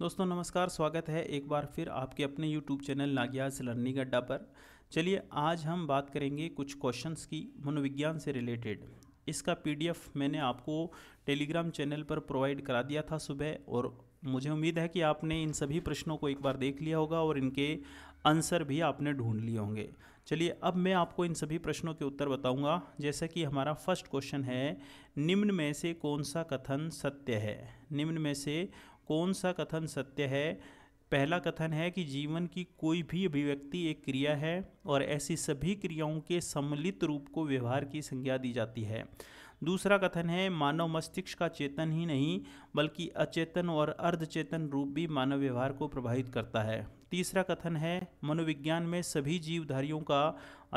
दोस्तों नमस्कार स्वागत है एक बार फिर आपके अपने YouTube चैनल नागियाज लर्निंग अड्डा पर चलिए आज हम बात करेंगे कुछ क्वेश्चंस की मनोविज्ञान से रिलेटेड इसका पी मैंने आपको टेलीग्राम चैनल पर प्रोवाइड करा दिया था सुबह और मुझे उम्मीद है कि आपने इन सभी प्रश्नों को एक बार देख लिया होगा और इनके आंसर भी आपने ढूंढ लिए होंगे चलिए अब मैं आपको इन सभी प्रश्नों के उत्तर बताऊंगा जैसे कि हमारा फर्स्ट क्वेश्चन है निम्न में से कौन सा कथन सत्य है निम्न में से कौन सा कथन सत्य है पहला कथन है कि जीवन की कोई भी अभिव्यक्ति एक क्रिया है और ऐसी सभी क्रियाओं के सम्मिलित रूप को व्यवहार की संज्ञा दी जाती है दूसरा कथन है मानव मस्तिष्क का चेतन ही नहीं बल्कि अचेतन और अर्धचेतन रूप भी मानव व्यवहार को प्रभावित करता है तीसरा कथन है मनोविज्ञान में सभी जीवधारियों का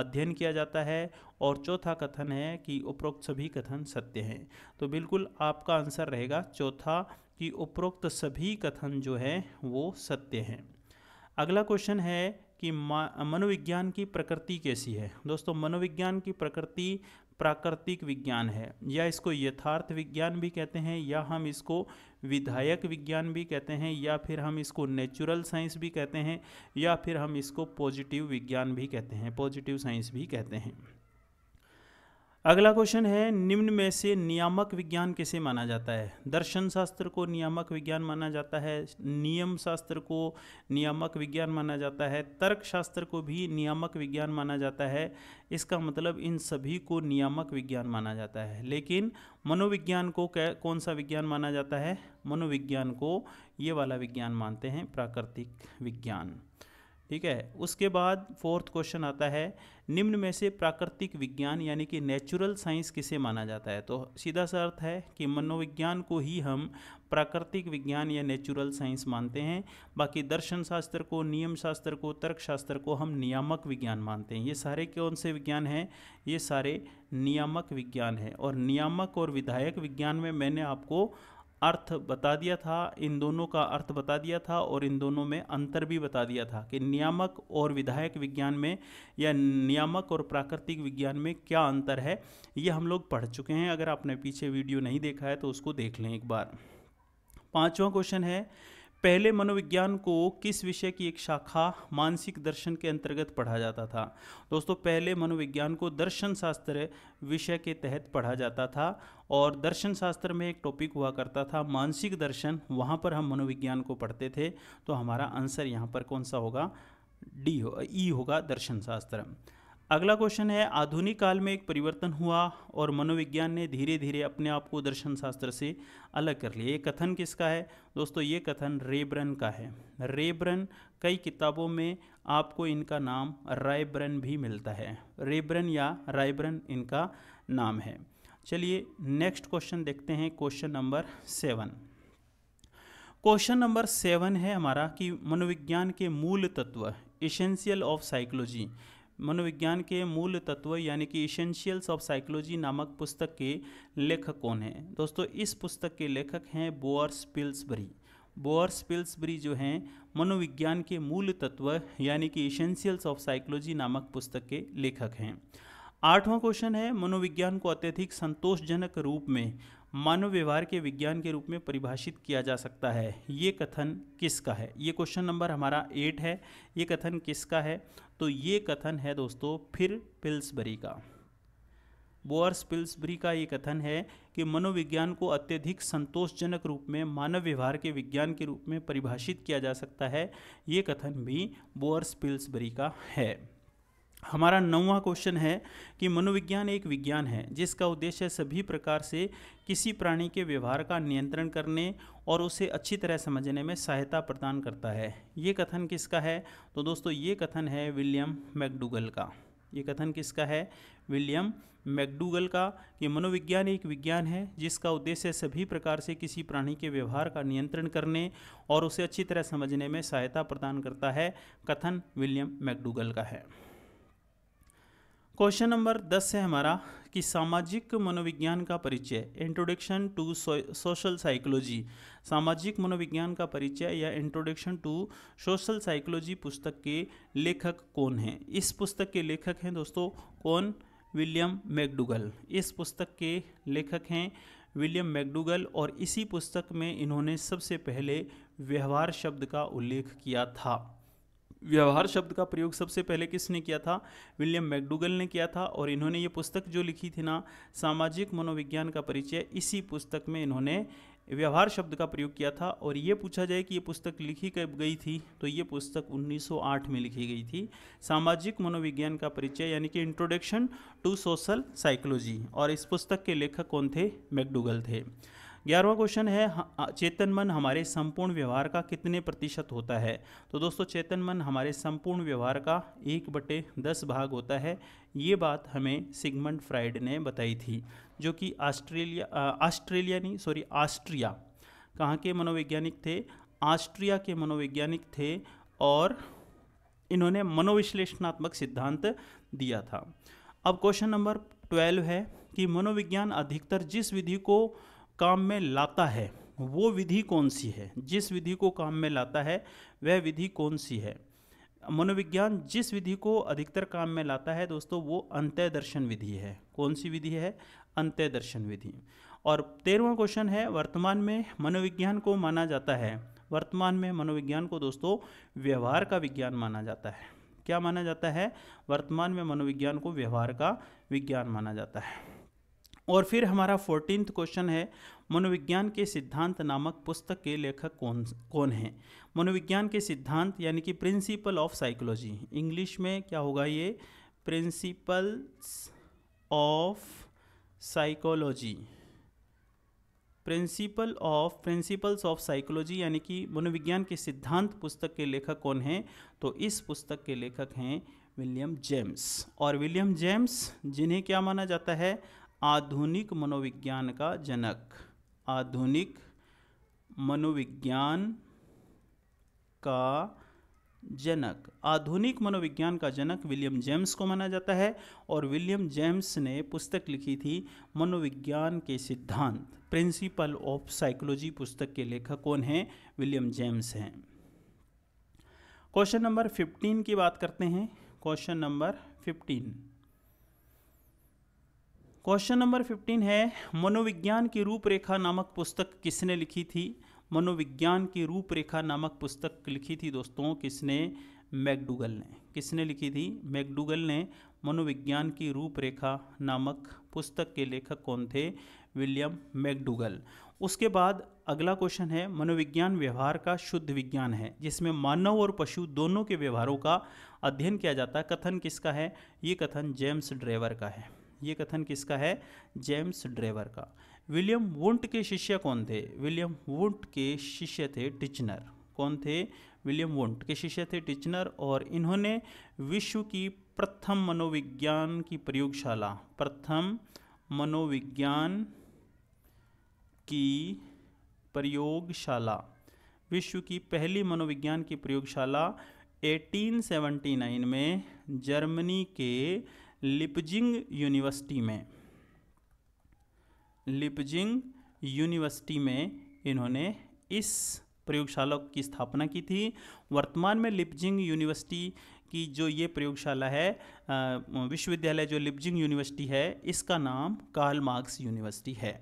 अध्ययन किया जाता है और चौथा कथन है कि उपरोक्त सभी कथन सत्य हैं तो बिल्कुल आपका आंसर रहेगा चौथा कि उपरोक्त सभी कथन जो है वो सत्य हैं अगला क्वेश्चन है कि मनोविज्ञान की प्रकृति कैसी है दोस्तों मनोविज्ञान की प्रकृति प्राकृतिक विज्ञान है या इसको यथार्थ विज्ञान भी कहते हैं या हम इसको विधायक विज्ञान भी कहते हैं या फिर हम इसको नेचुरल साइंस भी कहते हैं या फिर हम इसको पॉजिटिव विज्ञान भी कहते हैं पॉजिटिव साइंस भी कहते हैं अगला क्वेश्चन है निम्न में से नियामक विज्ञान किसे माना जाता है दर्शन शास्त्र को नियामक विज्ञान माना जाता है नियम शास्त्र को नियामक विज्ञान माना जाता है तर्क शास्त्र को भी नियामक विज्ञान माना जाता है इसका मतलब इन सभी को नियामक विज्ञान माना जाता है लेकिन मनोविज्ञान को कै कौन सा विज्ञान माना जाता है मनोविज्ञान को ये वाला विज्ञान मानते हैं प्राकृतिक विज्ञान ठीक है उसके बाद फोर्थ क्वेश्चन आता है निम्न में से प्राकृतिक विज्ञान यानी कि नेचुरल साइंस किसे माना जाता है तो सीधा सा अर्थ है कि मनोविज्ञान को ही हम प्राकृतिक विज्ञान या नेचुरल साइंस मानते हैं बाकी दर्शन शास्त्र को नियम शास्त्र को तर्क शास्त्र को हम नियामक विज्ञान मानते हैं ये सारे कौन से विज्ञान हैं ये सारे नियामक विज्ञान हैं और नियामक और विधायक विज्ञान में मैंने आपको अर्थ बता दिया था इन दोनों का अर्थ बता दिया था और इन दोनों में अंतर भी बता दिया था कि नियामक और विधायक विज्ञान में या नियामक और प्राकृतिक विज्ञान में क्या अंतर है ये हम लोग पढ़ चुके हैं अगर आपने पीछे वीडियो नहीं देखा है तो उसको देख लें एक बार पाँचवा क्वेश्चन है पहले मनोविज्ञान को किस विषय की एक शाखा मानसिक दर्शन के अंतर्गत पढ़ा जाता था दोस्तों पहले मनोविज्ञान को दर्शन शास्त्र विषय के तहत पढ़ा जाता था और दर्शन शास्त्र में एक टॉपिक हुआ करता था मानसिक दर्शन वहाँ पर हम मनोविज्ञान को पढ़ते थे तो हमारा आंसर यहाँ पर कौन सा होगा डी हो ई e होगा दर्शन शास्त्र अगला क्वेश्चन है आधुनिक काल में एक परिवर्तन हुआ और मनोविज्ञान ने धीरे धीरे अपने आप को दर्शन शास्त्र से अलग कर लिया ये कथन किसका है दोस्तों ये कथन रेब्रन का है रेब्रन कई किताबों में आपको इनका नाम रायब्रन भी मिलता है रेब्रन या रायब्रन इनका नाम है चलिए नेक्स्ट क्वेश्चन देखते हैं question number seven question number seven है हमारा कि मनोविज्ञान के मूल तत्व इसेंशियल ऑफ साइकोलॉजी मनोविज्ञान के मूल तत्व यानी कि इसेंशियल्स ऑफ साइकोलॉजी नामक पुस्तक के लेखक कौन हैं दोस्तों इस पुस्तक के लेखक हैं बोअर्स पिल्सबरी बोअर्स पिल्सबरी जो हैं मनोविज्ञान के मूल तत्व यानी कि इसेंशियल्स ऑफ साइकोलॉजी नामक पुस्तक के लेखक हैं आठवां क्वेश्चन है मनोविज्ञान को अत्यधिक संतोषजनक रूप में मानव व्यवहार के विज्ञान के रूप में परिभाषित किया जा सकता है ये कथन किसका है ये क्वेश्चन नंबर हमारा एट है ये कथन किसका है तो ये कथन है दोस्तों फिर पिल्सबरी का बोअर्स पिल्सबरी का ये कथन है कि मनोविज्ञान को अत्यधिक संतोषजनक रूप में मानव व्यवहार के विज्ञान के रूप में परिभाषित किया जा सकता है ये कथन भी बोअर्स पिल्सबरी का है हमारा नौवा क्वेश्चन है कि मनोविज्ञान एक विज्ञान है जिसका उद्देश्य सभी प्रकार से किसी प्राणी के व्यवहार का नियंत्रण करने और उसे अच्छी तरह समझने में सहायता प्रदान करता है ये कथन किसका है तो दोस्तों ये कथन है विलियम मैकडूगल का ये कथन किसका है विलियम मैकडूगल का कि मनोविज्ञान एक विज्ञान है जिसका उद्देश्य सभी प्रकार से किसी प्राणी के व्यवहार का नियंत्रण करने और उसे अच्छी तरह समझने में सहायता प्रदान करता है कथन विलियम मैकडूगल का है क्वेश्चन नंबर दस है हमारा कि सामाजिक मनोविज्ञान का परिचय इंट्रोडक्शन टू सोशल साइकोलॉजी सामाजिक मनोविज्ञान का परिचय या इंट्रोडक्शन टू सोशल साइकोलॉजी पुस्तक के लेखक कौन हैं इस पुस्तक के लेखक हैं दोस्तों कौन विलियम मैकडूगल इस पुस्तक के लेखक हैं विलियम मैकडूगल और इसी पुस्तक में इन्होंने सबसे पहले व्यवहार शब्द का उल्लेख किया था व्यवहार शब्द का प्रयोग सबसे पहले किसने किया था विलियम मैकडूगल ने किया था और इन्होंने ये पुस्तक जो लिखी थी ना सामाजिक मनोविज्ञान का परिचय इसी पुस्तक में इन्होंने व्यवहार शब्द का प्रयोग किया था और ये पूछा जाए कि ये पुस्तक लिखी कब गई थी तो ये पुस्तक 1908 में लिखी गई थी सामाजिक मनोविज्ञान का परिचय यानी कि इंट्रोडक्शन टू सोशल साइकोलॉजी और इस पुस्तक के लेखक कौन थे मैकडूगल थे ग्यारहवा क्वेश्चन है चेतन मन हमारे संपूर्ण व्यवहार का कितने प्रतिशत होता है तो दोस्तों चेतन मन हमारे संपूर्ण व्यवहार का एक बटे दस भाग होता है ये बात हमें सिगमंड फ्राइड ने बताई थी जो कि ऑस्ट्रेलिया ऑस्ट्रेलिया नहीं सॉरी ऑस्ट्रिया कहाँ के मनोवैज्ञानिक थे ऑस्ट्रिया के मनोवैज्ञानिक थे और इन्होंने मनोविश्लेषणात्मक सिद्धांत दिया था अब क्वेश्चन नंबर ट्वेल्व है कि मनोविज्ञान अधिकतर जिस विधि को काम में लाता है वो विधि कौन सी है जिस विधि को काम में लाता है वह विधि कौन सी है मनोविज्ञान जिस विधि को अधिकतर काम में लाता है दोस्तों वो अंत्य दर्शन विधि है कौन सी विधि है अंत्य दर्शन विधि और तेरहवा क्वेश्चन है वर्तमान में मनोविज्ञान को माना जाता है वर्तमान में मनोविज्ञान को दोस्तों व्यवहार का विज्ञान माना जाता है क्या माना जाता है वर्तमान में मनोविज्ञान को व्यवहार का विज्ञान माना जाता है और फिर हमारा फोर्टीन क्वेश्चन है मनोविज्ञान के सिद्धांत नामक पुस्तक के लेखक कौन कौन हैं मनोविज्ञान के सिद्धांत यानी कि प्रिंसिपल ऑफ साइकोलॉजी इंग्लिश में क्या होगा ये principles of psychology principle of principles of psychology यानी कि मनोविज्ञान के सिद्धांत पुस्तक के लेखक कौन हैं तो इस पुस्तक के लेखक हैं विलियम जेम्स और विलियम जेम्स जिन्हें क्या माना जाता है आधुनिक मनोविज्ञान का जनक आधुनिक मनोविज्ञान का जनक आधुनिक मनोविज्ञान का जनक विलियम जेम्स को माना जाता है और विलियम जेम्स ने पुस्तक लिखी थी मनोविज्ञान के सिद्धांत प्रिंसिपल ऑफ साइकोलॉजी पुस्तक के लेखक कौन हैं विलियम जेम्स हैं क्वेश्चन नंबर फिफ्टीन की बात करते हैं question number fifteen question number fifteen है मनोविज्ञान की रूपरेखा नामक पुस्तक किसने लिखी थी मनोविज्ञान की रूपरेखा नामक पुस्तक लिखी थी दोस्तों किसने मैकडूगल ने किसने लिखी थी मैकडूगल ने मनोविज्ञान की रूपरेखा नामक पुस्तक के लेखक कौन थे विलियम मैकडूगल उसके बाद अगला क्वेश्चन है मनोविज्ञान व्यवहार का शुद्ध विज्ञान है जिसमें मानव और पशु दोनों के व्यवहारों का अध्ययन किया जाता है कथन किसका है ये कथन जेम्स ड्रेवर का है ये कथन किसका है जेम्स ड्रेवर का विलियम वुंट के शिष्य कौन थे विलियम वुंट के शिष्य थे टिचनर कौन थे विलियम वुंट के शिष्य थे टिचनर और इन्होंने विश्व की प्रथम मनोविज्ञान की प्रयोगशाला प्रथम मनोविज्ञान की प्रयोगशाला विश्व की पहली मनोविज्ञान की प्रयोगशाला 1879 में जर्मनी के लिपजिंग यूनिवर्सिटी में लिपजिंग यूनिवर्सिटी में इन्होंने इस प्रयोगशाला की स्थापना की थी वर्तमान में लिपजिंग यूनिवर्सिटी की जो ये प्रयोगशाला है विश्वविद्यालय जो लिपजिंग यूनिवर्सिटी है इसका नाम कार्ल मार्क्स यूनिवर्सिटी है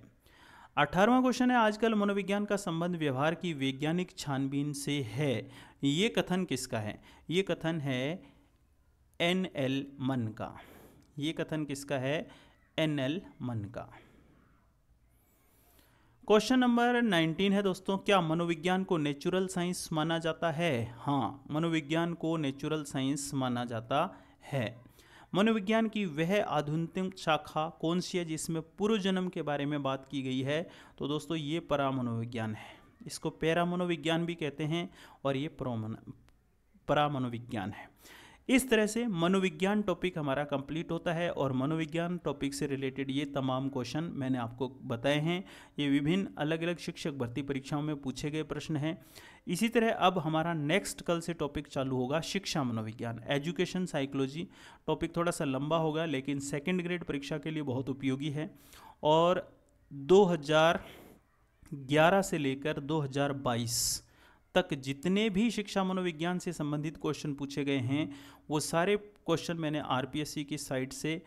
अठारहवा क्वेश्चन है आजकल मनोविज्ञान का संबंध व्यवहार की वैज्ञानिक छानबीन से है ये कथन किसका है ये कथन है एन एल मन का ये कथन किसका है एन एल मन का क्वेश्चन नंबर 19 है दोस्तों क्या मनोविज्ञान को नेचुरल साइंस माना जाता है हाँ मनोविज्ञान को नेचुरल साइंस माना जाता है मनोविज्ञान की वह आधुनिक शाखा कौन सी है जिसमें पूर्व जन्म के बारे में बात की गई है तो दोस्तों ये परामनोविज्ञान है इसको पैरा मनोविज्ञान भी कहते हैं और ये परामनोविज्ञान है इस तरह से मनोविज्ञान टॉपिक हमारा कंप्लीट होता है और मनोविज्ञान टॉपिक से रिलेटेड ये तमाम क्वेश्चन मैंने आपको बताए हैं ये विभिन्न अलग अलग शिक्षक भर्ती परीक्षाओं में पूछे गए प्रश्न हैं इसी तरह अब हमारा नेक्स्ट कल से टॉपिक चालू होगा शिक्षा मनोविज्ञान एजुकेशन साइकोलॉजी टॉपिक थोड़ा सा लंबा होगा लेकिन सेकेंड ग्रेड परीक्षा के लिए बहुत उपयोगी है और 2011 से लेकर 2022 तक जितने भी शिक्षा मनोविज्ञान से संबंधित क्वेश्चन पूछे गए हैं वो सारे क्वेश्चन मैंने आर की साइट से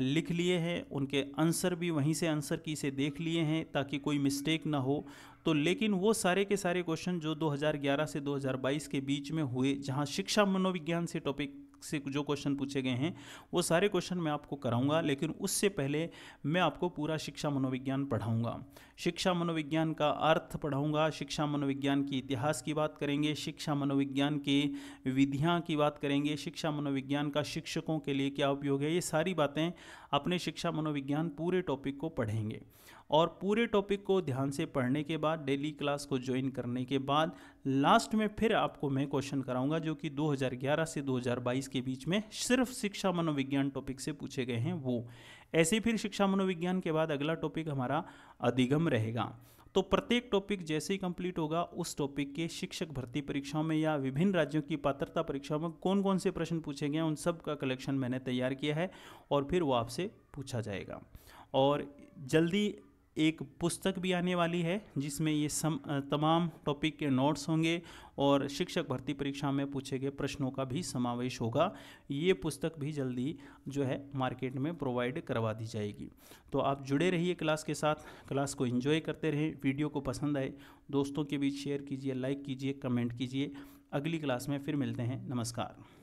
लिख लिए हैं उनके आंसर भी वहीं से आंसर की से देख लिए हैं ताकि कोई मिस्टेक ना हो तो लेकिन वो सारे के सारे क्वेश्चन जो 2011 से 2022 के बीच में हुए जहां शिक्षा मनोविज्ञान से टॉपिक से जो क्वेश्चन पूछे गए हैं वो सारे क्वेश्चन मैं आपको कराऊंगा लेकिन उससे पहले मैं आपको पूरा शिक्षा मनोविज्ञान पढ़ाऊंगा शिक्षा मनोविज्ञान का अर्थ पढ़ाऊंगा शिक्षा मनोविज्ञान की इतिहास की बात करेंगे शिक्षा मनोविज्ञान के विधियाँ की बात करेंगे शिक्षा मनोविज्ञान का शिक्षकों के लिए क्या उपयोग है ये सारी बातें अपने शिक्षा मनोविज्ञान पूरे टॉपिक को पढ़ेंगे और पूरे टॉपिक को ध्यान से पढ़ने के बाद डेली क्लास को ज्वाइन करने के बाद लास्ट में फिर आपको मैं क्वेश्चन कराऊंगा जो कि 2011 से 2022 के बीच में सिर्फ शिक्षा मनोविज्ञान टॉपिक से पूछे गए हैं वो ऐसे फिर शिक्षा मनोविज्ञान के बाद अगला टॉपिक हमारा अधिगम रहेगा तो प्रत्येक टॉपिक जैसे ही कंप्लीट होगा उस टॉपिक के शिक्षक भर्ती परीक्षाओं में या विभिन्न राज्यों की पात्रता परीक्षाओं में कौन कौन से प्रश्न पूछे गए उन सब का कलेक्शन मैंने तैयार किया है और फिर वो आपसे पूछा जाएगा और जल्दी एक पुस्तक भी आने वाली है जिसमें ये सम तमाम टॉपिक के नोट्स होंगे और शिक्षक भर्ती परीक्षा में पूछे गए प्रश्नों का भी समावेश होगा ये पुस्तक भी जल्दी जो है मार्केट में प्रोवाइड करवा दी जाएगी तो आप जुड़े रहिए क्लास के साथ क्लास को एंजॉय करते रहें वीडियो को पसंद आए दोस्तों के बीच शेयर कीजिए लाइक कीजिए कमेंट कीजिए अगली क्लास में फिर मिलते हैं नमस्कार